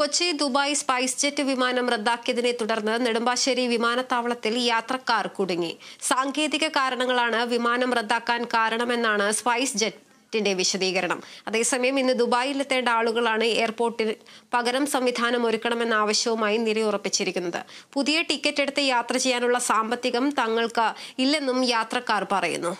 Kochi Dubai spice jet വിമാനം റദ്ദാക്കിയതിനെ തുടർന്ന് നെടുമ്പാശ്ശേരി വിമാനത്താവളത്തിൽ യാത്രക്കാർ കുടുങ്ങി സാങ്കേതിക കാരണങ്ങളാണ് വിമാനം റദ്ദാക്കാൻ കാരണമെന്നാണ് സ്പൈസ് ജെറ്റിന്റെ വിശദീകരണം അതേസമയം ഇന്ന് ദുബായിലെത്തേണ്ട ആളുകളാണ് എയർപോർട്ടിൽ പകരം സംവിധാനം ഒരുക്കണമെന്ന ആവശ്യവുമായി നിലയുറപ്പിച്ചിരിക്കുന്നത് പുതിയ ടിക്കറ്റ് എടുത്ത് യാത്ര ചെയ്യാനുള്ള സാമ്പത്തികം തങ്ങൾക്ക് ഇല്ലെന്നും യാത്രക്കാർ പറയുന്നു